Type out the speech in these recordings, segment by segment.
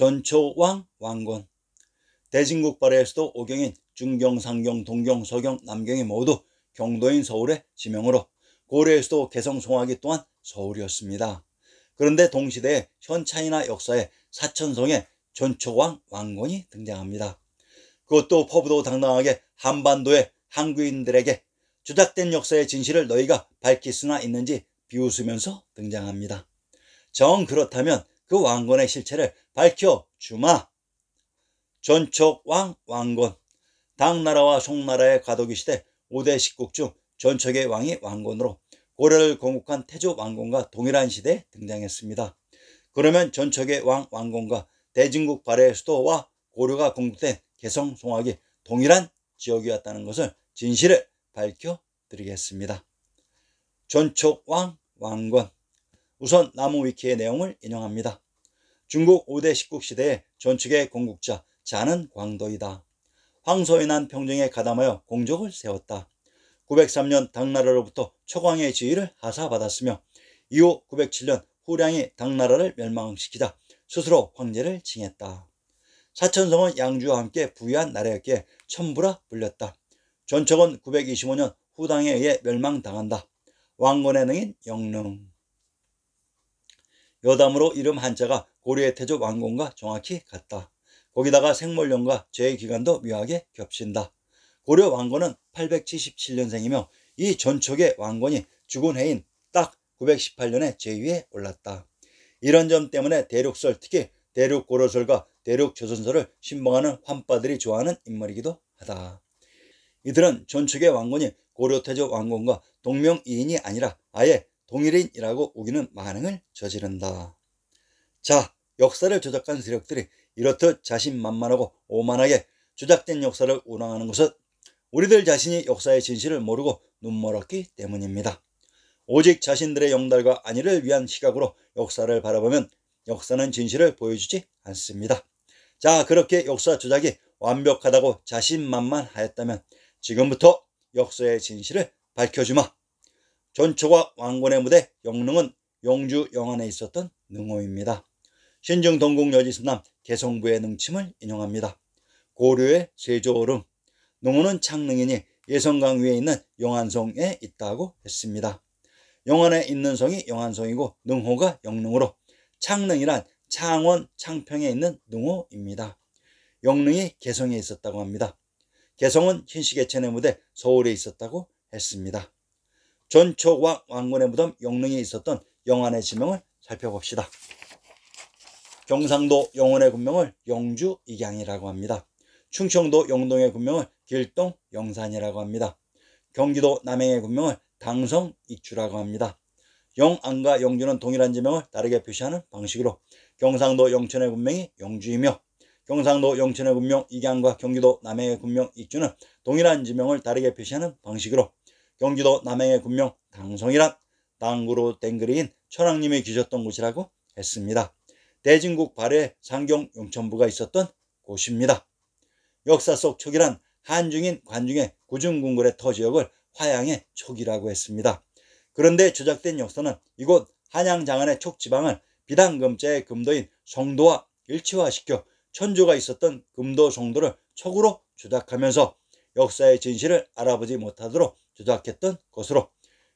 전초왕 왕건 대진국발에서도 오경인 중경, 상경, 동경, 서경, 남경이 모두 경도인 서울의 지명으로 고려에서도 개성, 송악이 또한 서울이었습니다. 그런데 동시대 현차이나 역사에 사천성의 전초왕 왕건이 등장합니다. 그것도 포부도 당당하게 한반도의 한국인들에게 조작된 역사의 진실을 너희가 밝힐 수나 있는지 비웃으면서 등장합니다. 정 그렇다면 그 왕건의 실체를 밝혀 주마. 전촉왕 왕건 당나라와 송나라의 가도기 시대 5대 1국 중 전척의 왕이 왕건으로 고려를 건국한 태조 왕건과 동일한 시대에 등장했습니다. 그러면 전척의 왕 왕건과 대진국 발해의 수도와 고려가 건국된 개성 송악이 동일한 지역이었다는 것을 진실을 밝혀드리겠습니다. 전촉왕 왕건 우선 나무위키의 내용을 인용합니다. 중국 5대 식국 시대의 전축의 공국자 자는 광도이다. 황소인한 평정에 가담하여 공적을 세웠다. 903년 당나라로부터 초광의 지위를 하사받았으며 이후 907년 후량이 당나라를 멸망시키자 스스로 황제를 칭했다. 사천성은 양주와 함께 부유한 나라였기에 천부라 불렸다. 전척은 925년 후당에 의해 멸망당한다. 왕건의 능인 영릉 여담으로 이름 한자가 고려의 태조 왕건과 정확히 같다. 거기다가 생물년과 죄의 기간도 묘하게 겹친다. 고려 왕건은 877년생이며 이 전촉의 왕건이 죽은 해인 딱 918년에 제위에 올랐다. 이런 점 때문에 대륙설 특히 대륙고려설과 대륙조선설을 신봉하는 환빠들이 좋아하는 인물이기도 하다. 이들은 전축의 왕건이 고려태조 왕건과 동명이인이 아니라 아예 동일인이라고 우기는 만행을 저지른다. 자, 역사를 조작한 세력들이 이렇듯 자신만만하고 오만하게 조작된 역사를 운항하는 것은 우리들 자신이 역사의 진실을 모르고 눈멀었기 때문입니다. 오직 자신들의 영달과 안위를 위한 시각으로 역사를 바라보면 역사는 진실을 보여주지 않습니다. 자, 그렇게 역사 조작이 완벽하다고 자신만만하였다면 지금부터 역사의 진실을 밝혀주마. 전초가 왕건의 무대 영릉은 영주 영안에 있었던 능호입니다. 신정동궁 여지수남 개성부의 능침을 인용합니다. 고려의 세조오름 능호는 창릉이니 예성강 위에 있는 영안성에 있다고 했습니다. 영안에 있는 성이 영안성이고 능호가 영릉으로 창릉이란 창원 창평에 있는 능호입니다. 영릉이 개성에 있었다고 합니다. 개성은 흰시개천의 무대 서울에 있었다고 했습니다. 전초왕 왕군의 무덤 영릉에 있었던 영안의 지명을 살펴봅시다. 경상도 영원의 군명을 영주 익양이라고 합니다. 충청도 영동의 군명을 길동 영산이라고 합니다. 경기도 남행의 군명을 당성 익주라고 합니다. 영안과 영주는 동일한 지명을 다르게 표시하는 방식으로 경상도 영천의 군명이 영주이며 경상도 영천의 군명 익양과 경기도 남해의 군명 익주는 동일한 지명을 다르게 표시하는 방식으로 경기도 남행의 군명 당성이란 땅으로된 그리인 천황님이 계셨던 곳이라고 했습니다. 대진국 발해 상경 용천부가 있었던 곳입니다. 역사 속 초기란 한중인 관중의 구중궁궐의 터지역을 화양의 촉이라고 했습니다. 그런데 조작된 역사는 이곳 한양장안의 촉지방을 비단금자의 금도인 성도와 일치화시켜 천조가 있었던 금도 성도를 촉으로 조작하면서 역사의 진실을 알아보지 못하도록 조작했던 것으로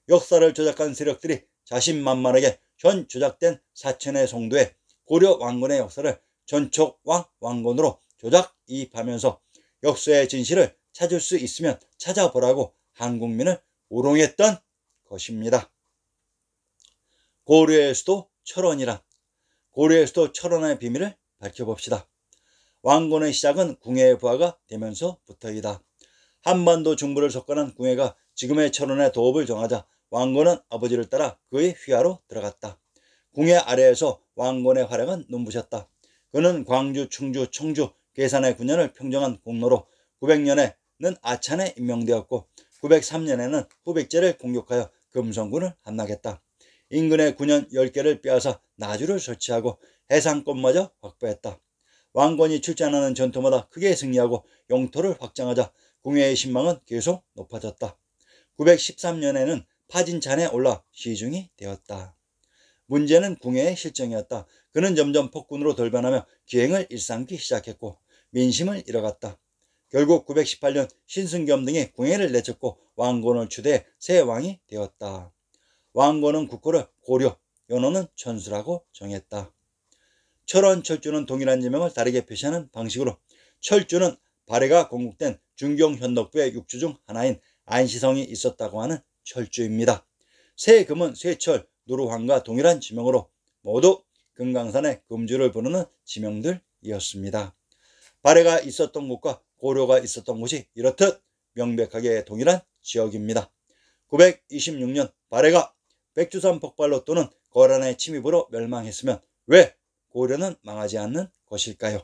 역사를 조작한 세력들이 자신만만하게 현 조작된 사천의 송도에 고려 왕건의 역사를 전촉왕 왕건으로 조작 이입하면서 역사의 진실을 찾을 수 있으면 찾아보라고 한 국민을 우롱했던 것입니다. 고려의 수도 철원이란 고려의 수도 철원의 비밀을 밝혀봅시다. 왕건의 시작은 궁예의 부하가 되면서부터이다. 한반도 중부를 석권한 궁예가 지금의 철원에 도읍을 정하자 왕건은 아버지를 따라 그의 휘하로 들어갔다. 궁예 아래에서 왕건의 활약은 눈부셨다. 그는 광주, 충주, 청주, 계산의 군현을 평정한 공로로 900년에는 아찬에 임명되었고 903년에는 후백제를 공격하여 금성군을 함락했다. 인근의 군현 10개를 빼앗아 나주를 설치하고 해상권마저 확보했다. 왕건이 출전하는 전투마다 크게 승리하고 영토를 확장하자 공회의 신망은 계속 높아졌다. 913년에는 파진찬에 올라 시중이 되었다. 문제는 궁예의 실정이었다. 그는 점점 폭군으로 돌변하며 기행을 일삼기 시작했고 민심을 잃어갔다. 결국 918년 신승겸 등이 궁예를 내쳤고 왕권을 추대해 새 왕이 되었다. 왕권은 국호를 고려, 연호는 천수라고 정했다. 철원 철주는 동일한 지명을 다르게 표시하는 방식으로 철주는 발해가 공급된 중경현덕부의 육주 중 하나인 안시성이 있었다고 하는 철주입니다. 새금은 세철, 노루황과 동일한 지명으로 모두 금강산의 금주를 부르는 지명들이었습니다. 발해가 있었던 곳과 고려가 있었던 곳이 이렇듯 명백하게 동일한 지역입니다. 926년 발해가 백주산 폭발로 또는 거란의 침입으로 멸망했으면 왜 고려는 망하지 않는 것일까요?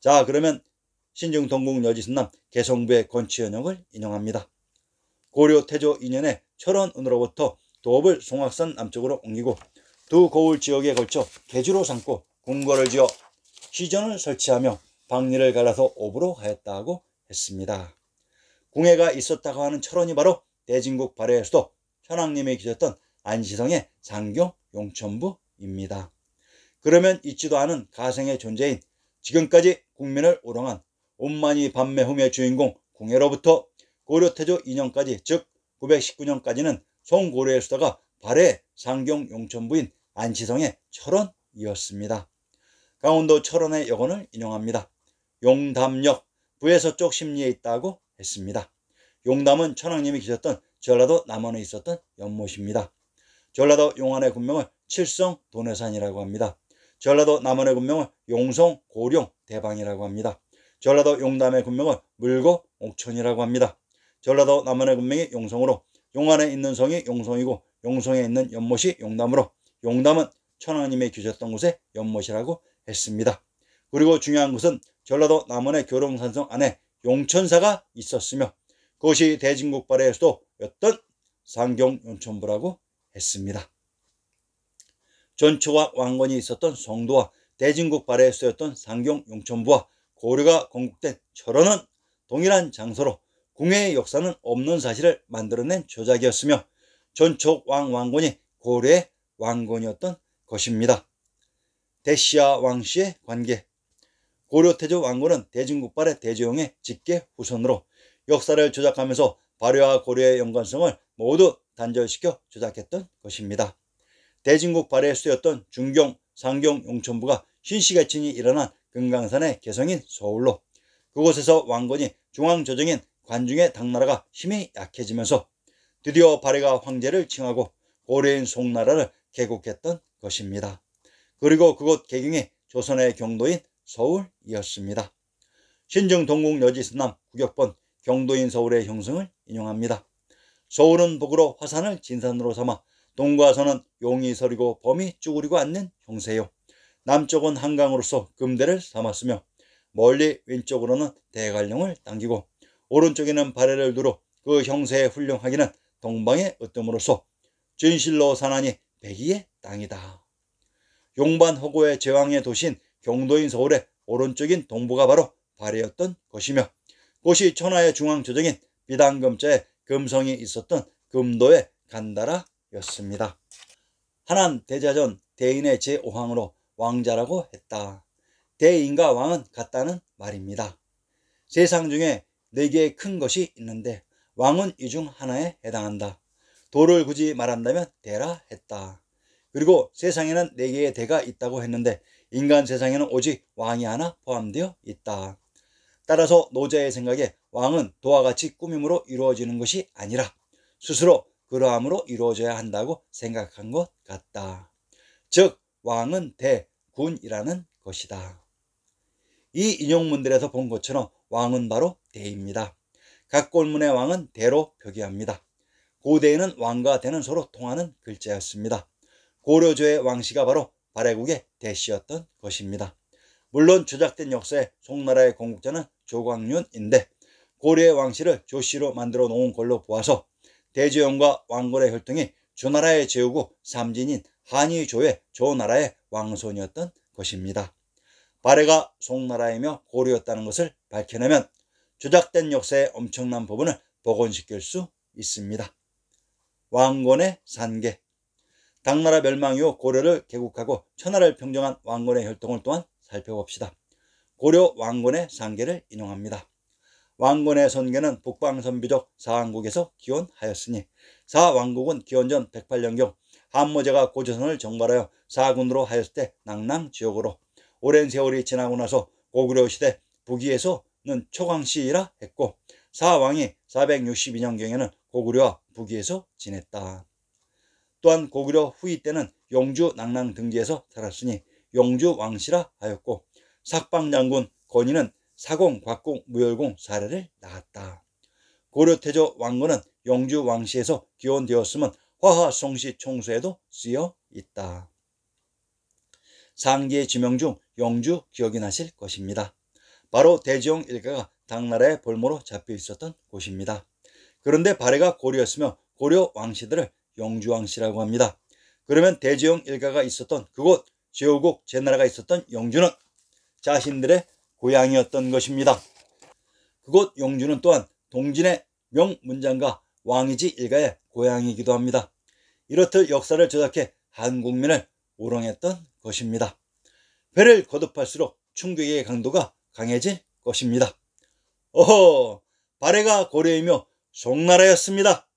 자 그러면 신중동궁 여지순남 개성부의 권치현역을 인용합니다. 고려 태조 2년에 철원운으로부터 도읍을 송악산 남쪽으로 옮기고 두 고을 지역에 걸쳐 개주로 삼고 궁궐을 지어 시전을 설치하며 박리를 갈라서 오부로 하였다고 했습니다. 궁예가 있었다고 하는 철원이 바로 대진국 발해의 수도 천왕님이 계셨던 안시성의 장교 용천부입니다. 그러면 있지도 않은 가생의 존재인 지금까지 국민을 우롱한 온마니 반매훔의 주인공 궁예로부터 고려태조 2년까지 즉 919년까지는 송고려의 수다가 발해 상경 용천부인 안치성의 철원이었습니다. 강원도 철원의 여건을 인용합니다. 용담역 부의 서쪽 심리에 있다고 했습니다. 용담은 천왕님이 계셨던 전라도 남원에 있었던 연못입니다. 전라도 용안의 군명을 칠성 도내산이라고 합니다. 전라도 남원의 군명을 용성 고룡 대방이라고 합니다. 전라도 용담의 군명을 물고 옥천이라고 합니다. 전라도 남원의 군명이 용성으로 용안에 있는 성이 용성이고 용성에 있는 연못이 용담으로 용담은 천왕님이 계셨던 곳의 연못이라고 했습니다. 그리고 중요한 것은 전라도 남원의 교룡산성 안에 용천사가 있었으며 그것이 대진국발의 수도였던 상경용천부라고 했습니다. 전초와 왕건이 있었던 성도와 대진국발의 수도였던 상경용천부와 고려가 건국된 철원은 동일한 장소로 궁의 역사는 없는 사실을 만들어낸 조작이었으며 전촉왕 왕건이 고려의 왕건이었던 것입니다. 대시아 왕씨의 관계 고려태조 왕건은 대진국발의 대조용의 직계 후손으로 역사를 조작하면서 발효와 고려의 연관성을 모두 단절시켜 조작했던 것입니다. 대진국 발의 수였던 중경, 상경, 용천부가 신시개친이 일어난 금강산의 개성인 서울로 그곳에서 왕건이 중앙조정인 관중의 당나라가 힘이 약해지면서 드디어 발해가 황제를 칭하고 고려인 송나라를 개국했던 것입니다. 그리고 그곳 개경이 조선의 경도인 서울이었습니다. 신정동국여지스남 구격본 경도인 서울의 형성을 인용합니다. 서울은 북으로 화산을 진산으로 삼아 동과 서는 용이 서리고 범이 쭈그리고 앉는 형세요. 남쪽은 한강으로서 금대를 삼았으며 멀리 왼쪽으로는 대관령을 당기고 오른쪽에는 발해를 두로 그 형세에 훌륭하기는 동방의 으뜸으로서 진실로 산하니 백의의 땅이다. 용반허고의 제왕의 도시인 경도인 서울의 오른쪽인 동부가 바로 발해였던 것이며 곳이 천하의 중앙조정인 비단금자의 금성이 있었던 금도의 간다라였습니다. 하난 대자전 대인의 제5항으로 왕자라고 했다. 대인과 왕은 같다는 말입니다. 세상 중에 네 개의 큰 것이 있는데 왕은 이 중 하나에 해당한다. 도를 굳이 말한다면 대라 했다. 그리고 세상에는 네 개의 대가 있다고 했는데 인간 세상에는 오직 왕이 하나 포함되어 있다. 따라서 노자의 생각에 왕은 도와 같이 꾸밈으로 이루어지는 것이 아니라 스스로 그러함으로 이루어져야 한다고 생각한 것 같다. 즉 왕은 대군이라는 것이다. 이 인용문들에서 본 것처럼 왕은 바로 대입니다. 각 골문의 왕은 대로 표기합니다. 고대에는 왕과 대는 서로 통하는 글자였습니다. 고려조의 왕씨가 바로 발해국의 대씨였던 것입니다. 물론 조작된 역사에 송나라의 공국자는조광륜인데 고려의 왕씨를 조씨로 만들어 놓은 걸로 보아서 대조영과 왕건의 혈통이 조나라의 제후고 삼진인 한의조의 조나라의 왕손이었던 것입니다. 발해가 송나라이며 고려였다는 것을 밝혀내면 조작된 역사의 엄청난 부분을 복원시킬 수 있습니다. 왕건의 산계 당나라 멸망 이후 고려를 개국하고 천하를 평정한 왕건의 혈통을 또한 살펴봅시다. 고려 왕건의 산계를 인용합니다. 왕건의 선계는 북방선비족 사왕국에서 기원하였으니 사왕국은 기원전 108년경 한무제가 고조선을 정발하여 사군으로 하였을 때 낙랑 지역으로 오랜 세월이 지나고 나서 고구려 시대 북위에서는 초강시라 했고 사왕이 462년경에는 고구려와 북위에서 지냈다. 또한 고구려 후위 때는 용주 낙랑 등지에서 살았으니 용주 왕씨라 하였고 삭방장군 권위는 사공, 곽공, 무열공 사례를 낳았다. 고려태조 왕건은 용주 왕씨에서 기원되었으면 화화 송시 총소에도 쓰여 있다. 상기의 지명 중 영주 기억이 나실 것입니다. 바로 대지용 일가가 당나라의 볼모로 잡혀 있었던 곳입니다. 그런데 발해가 고려였으며 고려 왕씨들을 영주왕씨라고 합니다. 그러면 대지용 일가가 있었던 그곳 제후국 제나라가 있었던 영주는 자신들의 고향이었던 것입니다. 그곳 영주는 또한 동진의 명문장가 왕이지 일가의 고향이기도 합니다. 이렇듯 역사를 조작해 한 국민을 우롱했던 것입니다. 배를 거듭할수록 충격의 강도가 강해질 것입니다. 어허, 발해가 고려이며 송나라였습니다.